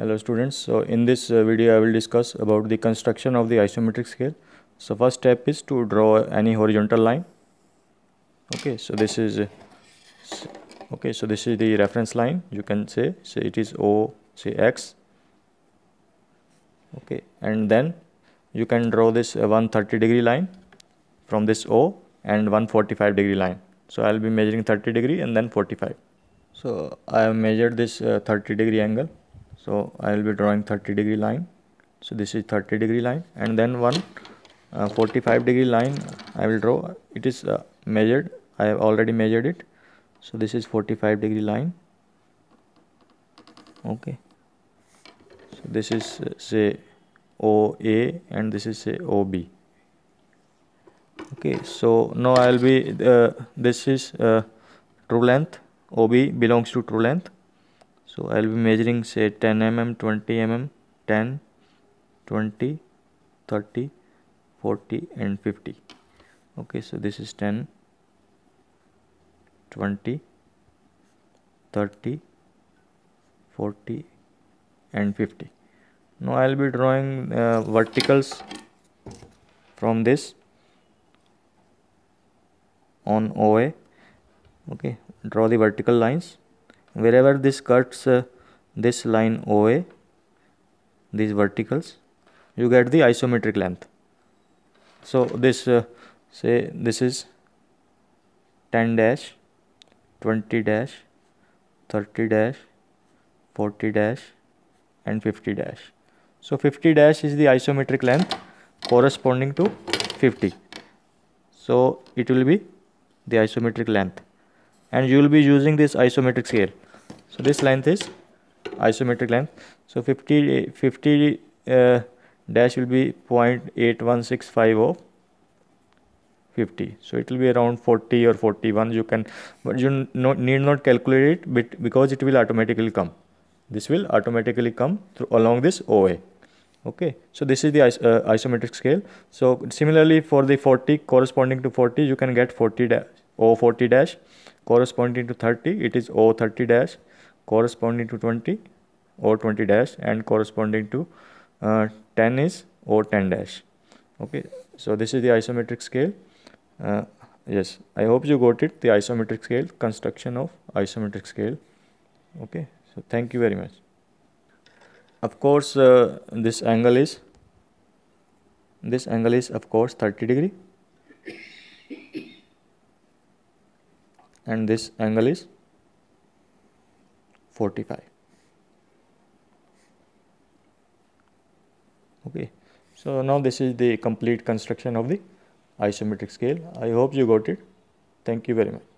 hello students so in this uh, video i will discuss about the construction of the isometric scale so first step is to draw any horizontal line okay so this is uh, okay so this is the reference line you can say So, it is o say x okay and then you can draw this uh, 130 degree line from this o and 145 degree line so i'll be measuring 30 degree and then 45 so i have measured this uh, 30 degree angle so I will be drawing 30 degree line so this is 30 degree line and then one uh, 45 degree line I will draw it is uh, measured I have already measured it so this is 45 degree line okay so this is uh, say OA and this is say OB okay so now I will be uh, this is uh, true length OB belongs to true length so I'll be measuring say 10 mm 20 mm 10 20 30 40 and 50 okay so this is 10 20 30 40 and 50 now I'll be drawing uh, verticals from this on OA okay draw the vertical lines wherever this cuts uh, this line OA these verticals you get the isometric length so this uh, say this is 10 dash 20 dash 30 dash 40 dash and 50 dash so 50 dash is the isometric length corresponding to 50 so it will be the isometric length and you will be using this isometric scale so this length is isometric length so 50 50 uh, dash will be 0.81650 50 so it will be around 40 or 41 you can but you need not calculate it but because it will automatically come this will automatically come through along this OA okay so this is the is, uh, isometric scale so similarly for the 40 corresponding to 40 you can get 40 dash o 40 dash corresponding to 30 it is o 30 dash corresponding to 20 or 20 dash and corresponding to uh, 10 is or 10 dash okay so this is the isometric scale uh, yes i hope you got it the isometric scale construction of isometric scale okay so thank you very much of course uh, this angle is this angle is of course 30 degree and this angle is 45 okay so now this is the complete construction of the isometric scale i hope you got it thank you very much